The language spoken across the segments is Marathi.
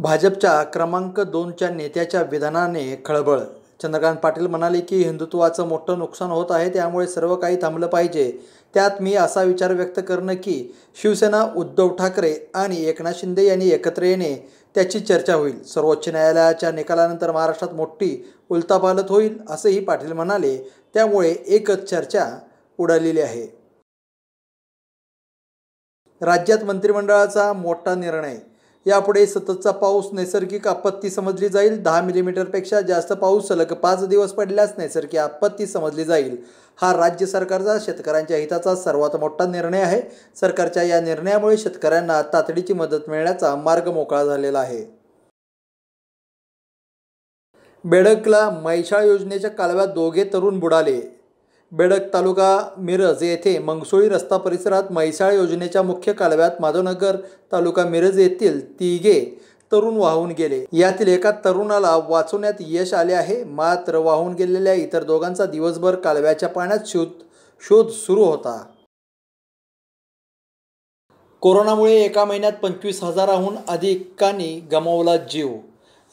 भाजपच्या क्रमांक दोनच्या नेत्याच्या विधानाने खळबळ चंद्रकांत पाटील म्हणाले की हिंदुत्वाचं मोठं नुकसान होत आहे त्यामुळे सर्व काही थांबलं पाहिजे त्यात मी असा विचार व्यक्त करणं की शिवसेना उद्धव ठाकरे आणि एकनाथ शिंदे यांनी एकत्र येणे त्याची चर्चा होईल सर्वोच्च न्यायालयाच्या निकालानंतर महाराष्ट्रात मोठी उलतापालत होईल असंही पाटील म्हणाले त्यामुळे एकच चर्चा उडालेली आहे राज्यात मंत्रिमंडळाचा मोठा निर्णय यापुढे सततचा पाऊस नैसर्गिक आपत्ती समजली जाईल दहा मिलीमीटरपेक्षा जास्त पाऊस सलग पाच दिवस पडल्यास नैसर्गिक आपत्ती समजली जाईल हा राज्य सरकारचा शेतकऱ्यांच्या हिताचा सर्वात मोठा निर्णय आहे सरकारच्या या निर्णयामुळे शेतकऱ्यांना तातडीची मदत मिळण्याचा मार्ग मोकळा झालेला आहे बेडकला मैशाळ योजनेच्या कालव्यात दोघे तरुण बुडाले बेडक तालुका मिरज येथे मंगसोळी रस्ता परिसरात म्हैसाळ योजनेच्या मुख्य कालव्यात माधवनगर तालुका मिरज येथील तिघे तरुण वाहून गेले यातील एका तरुणाला वाचवण्यात यश आले आहे मात्र वाहून गेलेल्या इतर दोघांचा दिवसभर कालव्याच्या पाण्यात शोध शोध सुरू होता कोरोनामुळे एका महिन्यात पंचवीस हजाराहून अधिकांनी गमावला जीव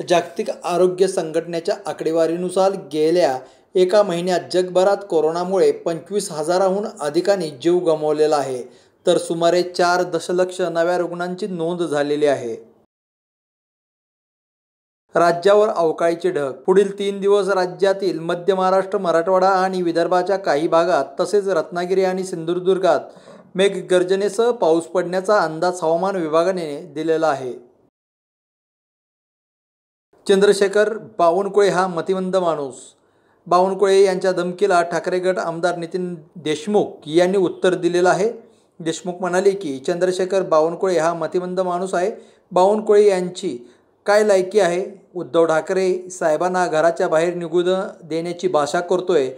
जागतिक आरोग्य संघटनेच्या आकडेवारीनुसार गेल्या एका महिन्यात जगभरात कोरोनामुळे पंचवीस हजाराहून अधिकांनी जीव गमावलेला आहे तर सुमारे चार दशलक्ष नव्या रुग्णांची नोंद झालेली आहे राज्यावर अवकाळीचे ढग पुढील तीन दिवस राज्यातील मध्य महाराष्ट्र मराठवाडा आणि विदर्भाच्या काही भागात तसेच रत्नागिरी आणि सिंधुदुर्गात मेघगर्जनेसह पाऊस पडण्याचा अंदाज हवामान विभागाने दिलेला आहे चंद्रशेखर बावनकुळे हा मतिमंद माणूस बावनकुळे यांच्या धमकीला ठाकरेगड आमदार नितीन देशमुख यांनी उत्तर दिलेलं आहे देशमुख म्हणाले की चंद्रशेखर बावनकुळे हा मतिमंद माणूस आहे बावनकुळे यांची काय लायकी आहे उद्धव ठाकरे साहेबांना घराच्या बाहेर निघू देण्याची भाषा करतोय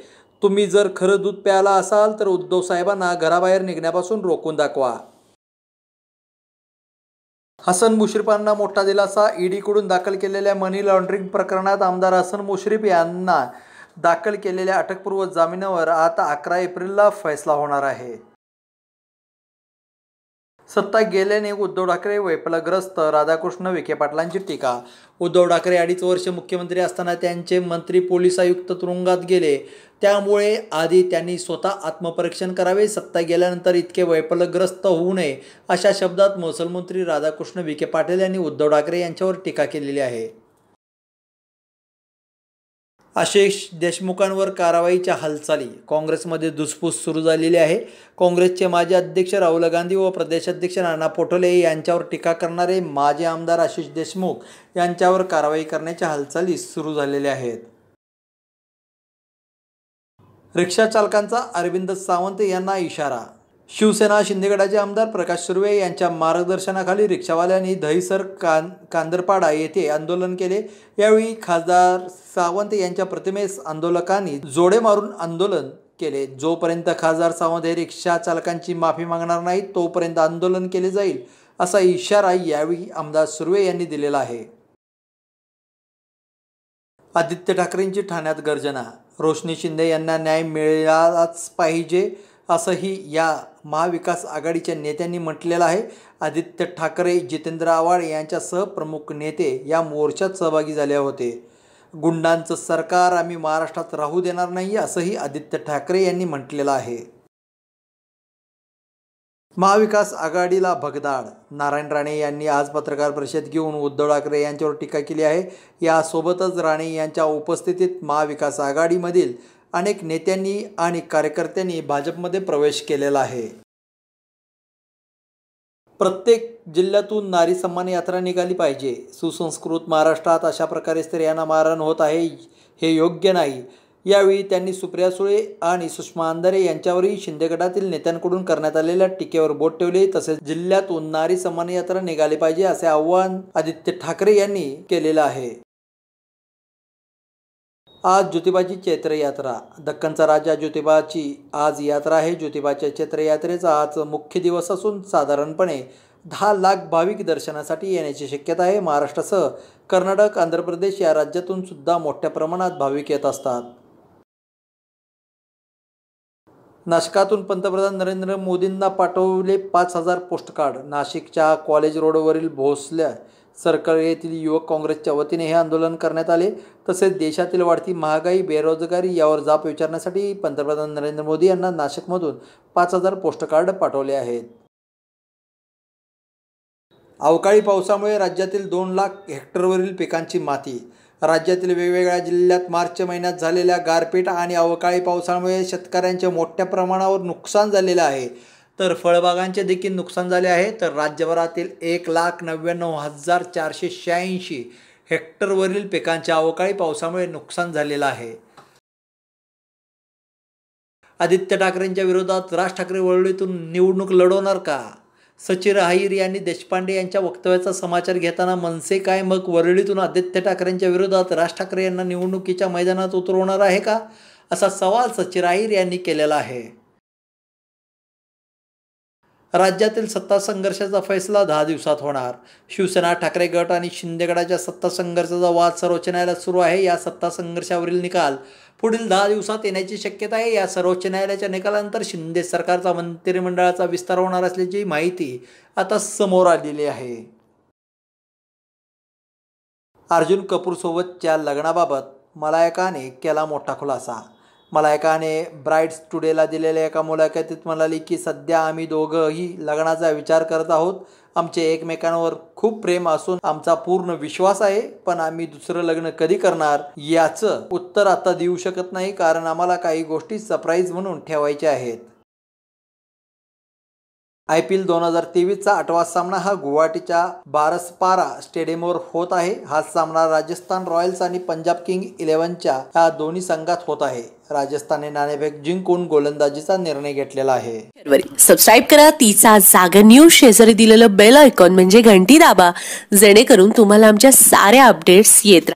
तुम्ही जर खरं दूध प्यायला असाल तर उद्धव साहेबांना घराबाहेर निघण्यापासून रोखून दाखवा हसन मुश्रीफांना मोठा दिलासा ईडीकडून दाखल केलेल्या मनी लॉन्ड्रिंग प्रकरणात आमदार हसन मुश्रीफ यांना दाखल केलेल्या अटकपूर्व जामिनावर आता अकरा एप्रिलला फैसला होणार आहे सत्ता गेल्याने उद्धव ठाकरे वैफलग्रस्त राधाकृष्ण विखे पाटलांची टीका उद्धव ठाकरे अडीच वर्ष मुख्यमंत्री असताना त्यांचे मंत्री पोलीस आयुक्त तुरुंगात गेले त्यामुळे आधी त्यांनी स्वतः आत्मपरीक्षण करावे सत्ता गेल्यानंतर इतके वैफलग्रस्त होऊ नये अशा शब्दात महसूल मंत्री राधाकृष्ण विखे पाटील यांनी उद्धव ठाकरे यांच्यावर टीका केलेली आहे आशिष देशमुखांवर कारवाईच्या हालचाली काँग्रेसमध्ये धुसफूस सुरू झालेली आहे काँग्रेसचे माजी अध्यक्ष राहुल गांधी व प्रदेशाध्यक्ष नाना पटोले यांच्यावर टीका करणारे माजी आमदार आशिष देशमुख यांच्यावर कारवाई करण्याच्या हालचाली सुरू झालेल्या आहेत रिक्षाचालकांचा अरविंद सावंत यांना इशारा शिवसेना शिंदेगडाचे आमदार प्रकाश सुर्वे यांच्या मार्गदर्शनाखाली रिक्षावाल्यांनी दहिसर कान कांदरपाडा येथे आंदोलन केले यावेळी खासदार सावंत यांच्या प्रतिमेस आंदोलकांनी जोडे मारून आंदोलन केले जोपर्यंत खासदार सावंत हे रिक्षा चालकांची माफी मागणार नाही तोपर्यंत आंदोलन केले जाईल असा इशारा यावेळी आमदार सुर्वे यांनी दिलेला आहे आदित्य ठाकरेंची ठाण्यात गर्जना रोशनी शिंदे यांना न्याय मिळालाच पाहिजे असंही या महाविकास आघाडीच्या नेत्यांनी म्हटलेलं आहे आदित्य ठाकरे जितेंद्र आव्हाड यांच्यासह प्रमुख नेते या मोर्चात सहभागी झाले होते गुंडांचं सरकार आम्ही महाराष्ट्रात राहू देणार नाही असंही आदित्य ठाकरे यांनी म्हटलेलं आहे महाविकास आघाडीला भगदाड नारायण राणे यांनी आज पत्रकार परिषद घेऊन उद्धव ठाकरे यांच्यावर टीका केली आहे यासोबतच राणे यांच्या उपस्थितीत महाविकास आघाडीमधील अनेक नेत्यांनी आणि कार्यकर्त्यांनी भाजपमध्ये प्रवेश केलेला आहे प्रत्येक जिल्ह्यातून नारी सन्मान यात्रा निघाली पाहिजे सुसंस्कृत महाराष्ट्रात अशा प्रकारे स्त्रियांना मारण होत आहे हे योग्य नाही यावेळी त्यांनी सुप्रिया सुळे आणि सुषमा अंधारे यांच्यावरही शिंदे गटातील नेत्यांकडून करण्यात आलेल्या टीकेवर बोट ठेवले तसेच जिल्ह्यातून नारी सन्मान यात्रा निघाली पाहिजे असे आव्हान आदित्य ठाकरे यांनी केलेलं आहे आज ज्योतिबाची चैत्रयात्रा दक्कनचा राजा ज्योतिबाची आज यात्रा आहे ज्योतिबाच्या चैत्रयात्रेचा आज मुख्य दिवस असून साधारणपणे दहा लाख भाविक दर्शनासाठी येण्याची शक्यता आहे महाराष्ट्रासह कर्नाटक आंध्र प्रदेश या राज्यातून सुद्धा मोठ्या प्रमाणात भाविक येत असतात नाशकातून पंतप्रधान नरेंद्र मोदींना पाठवले पाच हजार पोस्टकार्ड नाशिकच्या कॉलेज रोडवरील भोसल्या सरकार येथील युवक काँग्रेसच्या वतीने हे आंदोलन करण्यात आले तसेच देशातील वाढती महागाई बेरोजगारी यावर जाप विचारण्यासाठी पंतप्रधान नरेंद्र मोदी यांना नाशिकमधून पाच हजार पोस्टकार्ड पाठवले आहेत अवकाळी पावसामुळे राज्यातील दोन लाख हेक्टरवरील पिकांची माती राज्यातील वेगवेगळ्या जिल्ह्यात मार्च महिन्यात झालेल्या गारपीट आणि अवकाळी पावसामुळे शेतकऱ्यांचे मोठ्या प्रमाणावर नुकसान झालेलं आहे तर फळबागांचे देखील नुकसान झाले आहे तर राज्यभरातील एक लाख नव्याण्णव हजार चारशे शहाऐंशी हेक्टरवरील पिकांच्या अवकाळी पावसामुळे नुकसान झालेलं आहे आदित्य ठाकरेंच्या विरोधात राज ठाकरे वळवळीतून निवडणूक लढवणार का सचिन अहिर यांनी देशपांडे यांच्या वक्तव्याचा समाचार घेताना मनसे काय मग वरळीतून आदित्य ठाकरेंच्या विरोधात राज ठाकरे यांना निवडणुकीच्या मैदानात उतरवणार आहे का असा सवाल सचिन अहिर यांनी केलेला आहे राज्यातील सत्ता संघर्षाचा फैसला दहा दिवसात होणार शिवसेना ठाकरे गट आणि शिंदेगडाच्या सत्ता संघर्षाचा वाद सर्वोच्च न्यायालयात सुरू आहे या सत्ता संघर्षावरील निकाल पुढील दहा दिवसात येण्याची शक्यता आहे या सर्वोच्च न्यायालयाच्या निकालानंतर शिंदे सरकारचा मंत्रिमंडळाचा विस्तार होणार असल्याची माहिती आता समोर आलेली आहे अर्जुन कपूरसोबतच्या लग्नाबाबत मलायकाने केला मोठा खुलासा मला एकाने ब्राईट्स टुडेला दिलेल्या एका मुलाखतीत म्हणाली की सध्या आम्ही दोघंही लग्नाचा विचार करत आहोत आमचे एकमेकांवर खूप प्रेम असून आमचा पूर्ण विश्वास आहे पण आम्ही दुसरं लग्न कधी करणार याचं उत्तर आता देऊ शकत नाही कारण आम्हाला काही गोष्टी सरप्राईज म्हणून ठेवायच्या आहेत आय पी एल दोन हजार तेवीसचा आठवा सामना हा गुवाहाटीच्या बारसपारा स्टेडियमवर होत आहे हा सामना राजस्थान रॉयल्स आणि पंजाब किंग इलेव्हनच्या ह्या दोन्ही संघात होत आहे राजस्थानने नाणेफेक जिंकून गोलंदाजीचा निर्णय घेतलेला आहे सबस्क्राईब करा तिचा जागर न्यूज शेजारी दिलेलं बेल आयकॉन म्हणजे घंटी दाबा जेणेकरून तुम्हाला आमच्या साऱ्या अपडेट्स येत